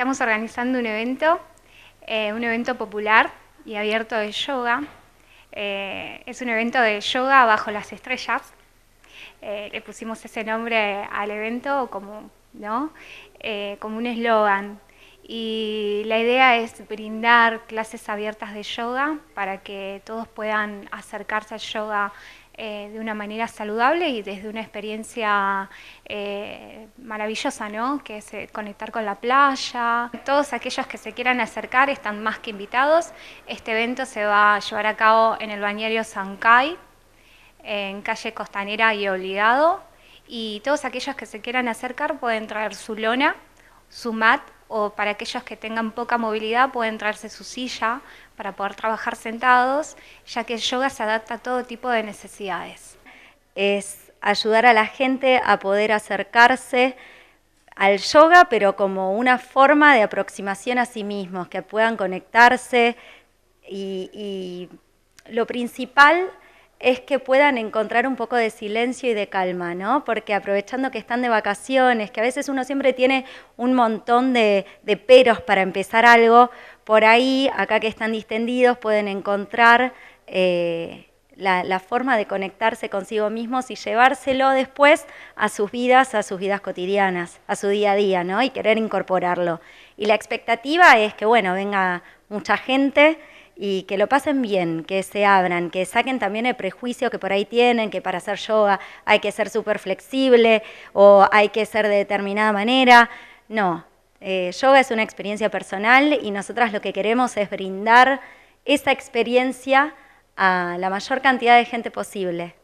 Estamos organizando un evento, eh, un evento popular y abierto de yoga. Eh, es un evento de yoga bajo las estrellas. Eh, le pusimos ese nombre al evento como, ¿no? como un eslogan. Y la idea es brindar clases abiertas de yoga para que todos puedan acercarse al yoga eh, de una manera saludable y desde una experiencia eh, maravillosa, ¿no? Que es eh, conectar con la playa. Todos aquellos que se quieran acercar están más que invitados. Este evento se va a llevar a cabo en el bañario Sancay, en calle Costanera y Obligado. Y todos aquellos que se quieran acercar pueden traer su lona su mat o para aquellos que tengan poca movilidad pueden traerse su silla para poder trabajar sentados, ya que el yoga se adapta a todo tipo de necesidades. Es ayudar a la gente a poder acercarse al yoga, pero como una forma de aproximación a sí mismos, que puedan conectarse y, y lo principal es que puedan encontrar un poco de silencio y de calma, ¿no? Porque aprovechando que están de vacaciones, que a veces uno siempre tiene un montón de, peros para empezar algo, por ahí, acá que están distendidos, pueden encontrar eh, la, la, forma de conectarse consigo mismos y llevárselo después a sus vidas, a sus vidas cotidianas, a su día a día, ¿no? Y querer incorporarlo. Y la expectativa es que, bueno, venga mucha gente y que lo pasen bien, que se abran, que saquen también el prejuicio que por ahí tienen, que para hacer yoga hay que ser súper flexible o hay que ser de determinada manera. No, eh, yoga es una experiencia personal y nosotras lo que queremos es brindar esa experiencia a la mayor cantidad de gente posible.